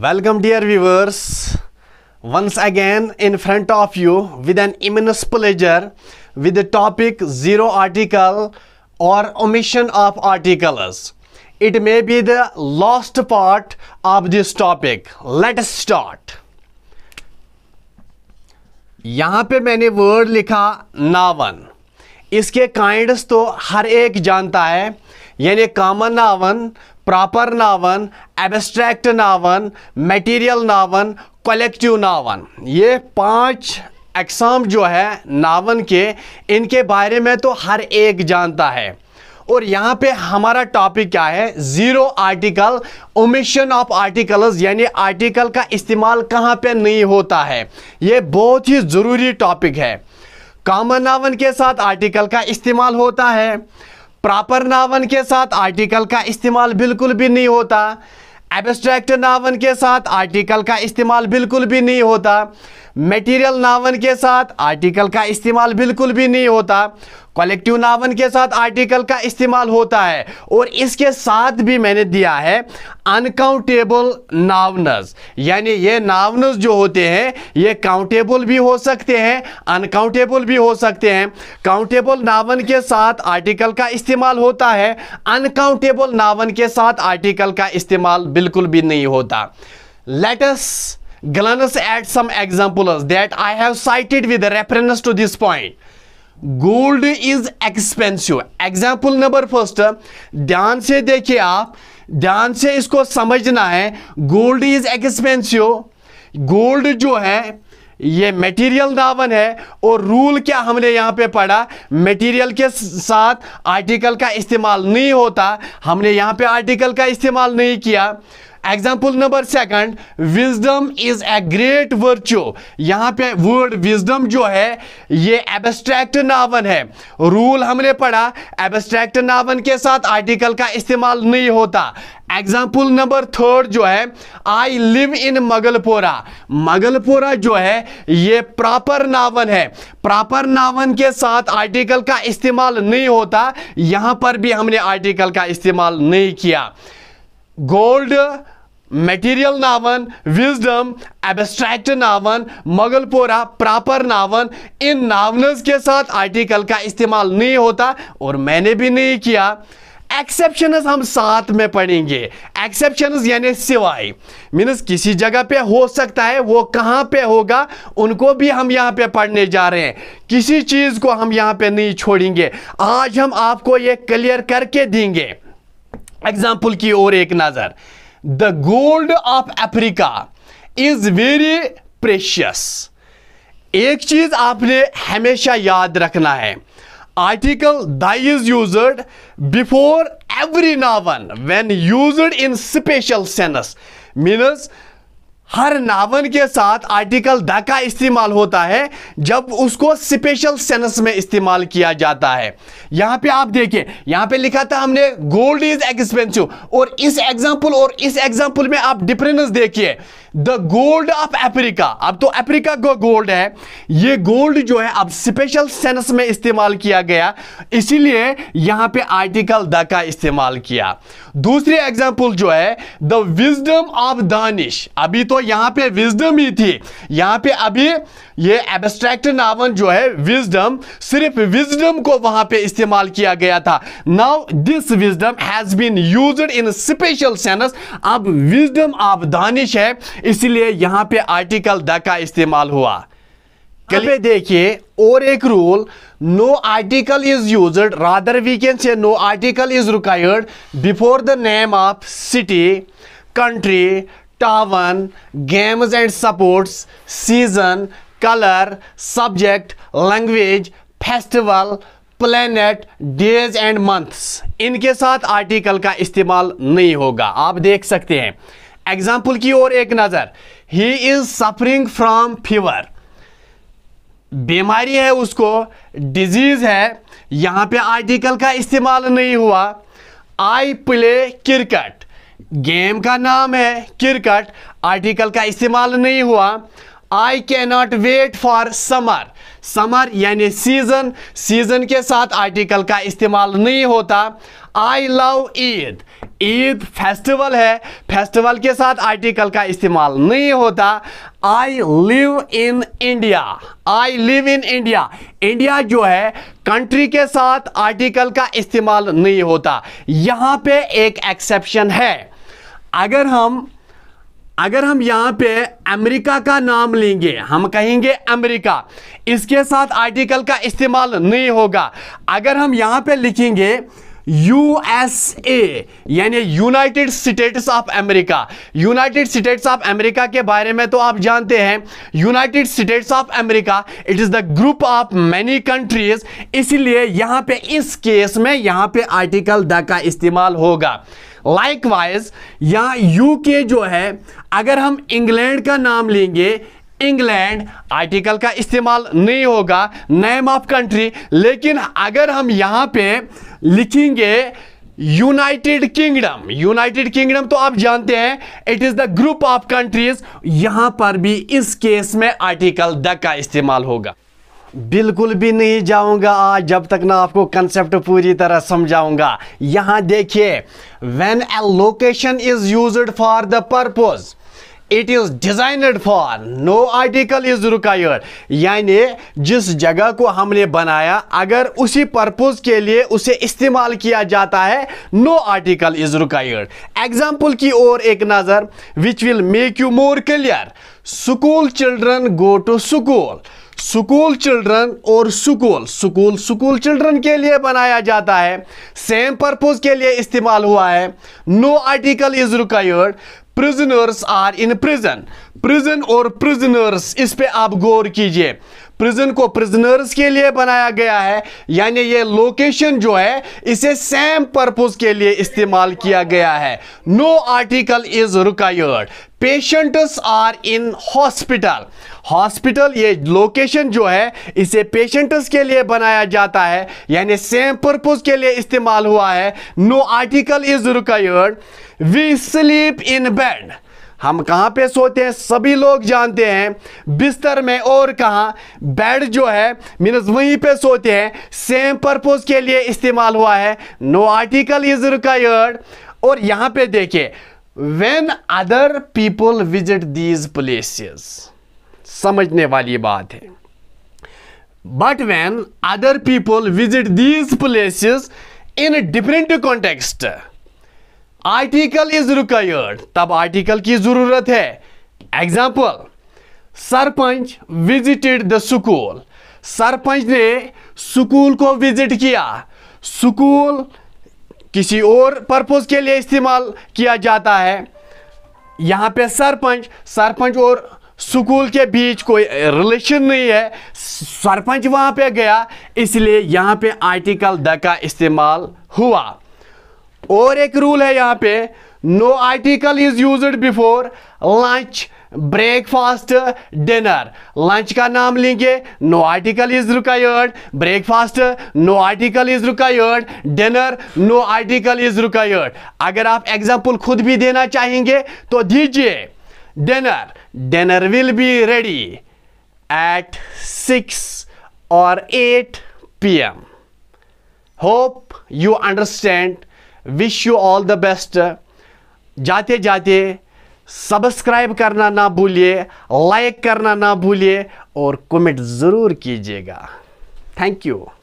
Welcome dear viewers once again in front of you with an immense pleasure with topic zero article और omission of articles it may be the last part of this topic let start यहां पे मैंने word लिखा नावन इसके kind तो हर एक जानता है यानी common noun proper noun abstract noun material noun collective noun ये पांच एक्साम जो है नावन के इनके बारे में तो हर एक जानता है और यहाँ पे हमारा टॉपिक क्या है zero article omission of articles यानी आर्टिकल का इस्तेमाल कहाँ पे नहीं होता है ये बहुत ही ज़रूरी टॉपिक है कॉमन नावन के साथ आर्टिकल का इस्तेमाल होता है प्रॉपर नावन के साथ आर्टिकल का इस्तेमाल बिल्कुल भी नहीं होता एबस्ट्रैक्ट नावन के साथ आर्टिकल का इस्तेमाल बिल्कुल भी नहीं होता मटेरियल नावन के साथ आर्टिकल का इस्तेमाल बिल्कुल भी नहीं होता कलेक्टिव नावन के साथ आर्टिकल का इस्तेमाल होता है और इसके साथ भी मैंने दिया है अनकाउंटेबल नावनस यानी ये नावनस जो होते हैं ये काउंटेबल भी हो सकते हैं अनकाउंटेबल भी हो सकते हैं काउंटेबल नावन के साथ आर्टिकल का इस्तेमाल होता है अनकाउंटेबल नावन के साथ आर्टिकल का इस्तेमाल बिल्कुल भी नहीं होता let's glance at some examples that I have cited with reference to this point. Gold is expensive example number first ध्यान से देखिए आप ध्यान से इसको समझना है गोल्ड इज एक्सपेंसिव गोल्ड जो है ये मटेरियल दावन है और रूल क्या हमने यहाँ पे पढ़ा मटेरियल के साथ आर्टिकल का इस्तेमाल नहीं होता हमने यहाँ पे आर्टिकल का इस्तेमाल नहीं किया example number second wisdom is a great virtue यहां पे वर्ड विजडम जो है ये एबस्ट्रैक्ट नावन है रूल हमने पढ़ा एबस्ट्रैक्ट नावन के साथ आर्टिकल का इस्तेमाल नहीं होता एग्जाम्पल नंबर थर्ड जो है आई लिव इन मगलपोरा मगलपोरा जो है ये प्रॉपर नावन है प्रॉपर नावन के साथ आर्टिकल का इस्तेमाल नहीं होता यहां पर भी हमने आर्टिकल का इस्तेमाल नहीं किया gold material noun wisdom abstract noun मगलपोरा प्रॉपर नावन इन नावन के साथ आर्टिकल का इस्तेमाल नहीं होता और मैंने भी नहीं किया एक्सेप्शनस हम साथ में पढ़ेंगे एक्सेप्शनस यानी सिवाय मीनस किसी जगह पे हो सकता है वो कहाँ पे होगा उनको भी हम यहाँ पे पढ़ने जा रहे हैं किसी चीज़ को हम यहाँ पे नहीं छोड़ेंगे आज हम आपको ये क्लियर करके देंगे एग्जाम्पल की ओर एक नज़र the gold of Africa is very precious एक चीज आपने हमेशा याद रखना है article the is use before every noun when used in special sense means हर नावन के साथ आर्टिकल द का इस्तेमाल होता है जब उसको स्पेशल सेंस में इस्तेमाल किया जाता है यहां पे आप देखिए यहां पे लिखा था हमने गोल्ड इज एक्सपेंसिव और इस एग्जांपल और इस एग्जांपल में आप डिफरेंस देखिए द गोल्ड ऑफ अफ्रीका अब तो अफ्रीका का गोल्ड है ये गोल्ड जो है अब स्पेशल सेंस में इस्तेमाल किया गया इसीलिए यहां पे आर्टिकल द का इस्तेमाल किया दूसरी एग्जांपल जो है द विजडम ऑफ दानिश अभी तो यहां पे विजडम ही थी यहां पे अभी ये एबस्ट्रैक्ट नावन जो है विजडम सिर्फ विजडम को वहां पे इस्तेमाल किया गया था now this wisdom has been used in special sense अब विजडम आप दानिश है इसलिए यहां पे आर्टिकल द का इस्तेमाल हुआ पे देखिए और एक rule no article is used rather we can say no article is required before the name of city country town games and sports season color, subject, language, festival, planet days and months इनके साथ article का इस्तेमाल नहीं होगा आप देख सकते हैं एग्जाम्पल की ओर एक नज़र he is suffering from fever बीमारी है उसको डिजीज है यहाँ पे आर्टिकल का इस्तेमाल नहीं हुआ आई प्ले क्रिकेट गेम का नाम है क्रिकेट आर्टिकल का इस्तेमाल नहीं हुआ I can not wait for summer summer यानी सीज़न सीज़न के साथ आर्टिकल का इस्तेमाल नहीं होता I love Eid Eid festival है फेस्टिवल के साथ आर्टिकल का इस्तेमाल नहीं होता I live in India I live in India India जो है कंट्री के साथ आर्टिकल का इस्तेमाल नहीं होता यहाँ पे एक एक्सेप्शन है अगर हम अगर हम यहाँ पे अमेरिका का नाम लेंगे हम कहेंगे अमेरिका इसके साथ आर्टिकल का इस्तेमाल नहीं होगा अगर हम यहाँ पे लिखेंगे यूएसए यानी United States of America United States of America के बारे में तो आप जानते हैं United States of America it is the group of many countries इसलिए यहाँ पे इस केस में यहाँ पे आर्टिकल द का इस्तेमाल होगा लाइकवाइज यहाँ यू के जो है अगर हम इंग्लैंड का नाम लेंगे इंग्लैंड आर्टिकल का इस्तेमाल नहीं होगा नेम ऑफ कंट्री लेकिन अगर हम यहाँ पे लिखेंगे यूनाइटेड किंगडम यूनाइटेड किंगडम तो आप जानते हैं it is the group of countries यहां पर भी इस केस में आर्टिकल द का इस्तेमाल होगा बिल्कुल भी नहीं जाऊंगा आज जब तक ना आपको कंसेप्ट पूरी तरह समझाऊंगा यहां देखिए when a location is used for the purpose it is designed for no article is required यानी जिस जगह को हमने बनाया अगर उसी पर्पज के लिए उसे इस्तेमाल किया जाता है no article is required example की ओर एक नज़र which will make you more clear school children go to school school children और स्कूल स्कूल स्कूल चिल्ड्रन के लिए बनाया जाता है सेम पर्पज के लिए इस्तेमाल हुआ है no article is required prisoners are in prison prison और प्रिजनर्स इस पे आप गौर कीजिए प्रिजन को प्रिजनर्स के लिए बनाया गया है यानी ये लोकेशन जो है इसे सेम पर्पज के लिए इस्तेमाल किया गया है no article is required patients are in hospital hospital ये लोकेशन जो है इसे पेशेंट्स के लिए बनाया जाता है यानी सेम पर्पज के लिए इस्तेमाल हुआ है no article is required we sleep in bed हम कहाँ पे सोते हैं सभी लोग जानते हैं बिस्तर में और कहाँ बेड जो है मीनस वहीं पे सोते हैं सेम पर्पज के लिए इस्तेमाल हुआ है नो आर्टिकल इज रिक्वायर्ड और यहाँ पे देखिए when other people visit these places समझने वाली बात है but when other people visit these places in different context article is required तब आर्टिकल की जरूरत है example sarpanch visited the school sarpanch ने स्कूल को विजिट किया स्कूल किसी और पर्पज़ के लिए इस्तेमाल किया जाता है यहाँ पे सरपंच सरपंच और स्कूल के बीच कोई रिलेशन नहीं है सरपंच वहाँ पे गया इसलिए यहाँ पे आर्टिकल द का इस्तेमाल हुआ और एक रूल है यहाँ पे no article is use before lunch breakfast dinner lunch का नाम लेंगे no article is required breakfast no article is required dinner no article is required अगर आप एग्जाम्पल खुद भी देना चाहेंगे तो दीजिए dinner dinner will be ready at six और at P M hope you understand wish you all the best जाते जाते सब्सक्राइब करना ना भूलिए लाइक करना ना भूलिए और कमेंट ज़रूर कीजिएगा थैंक यू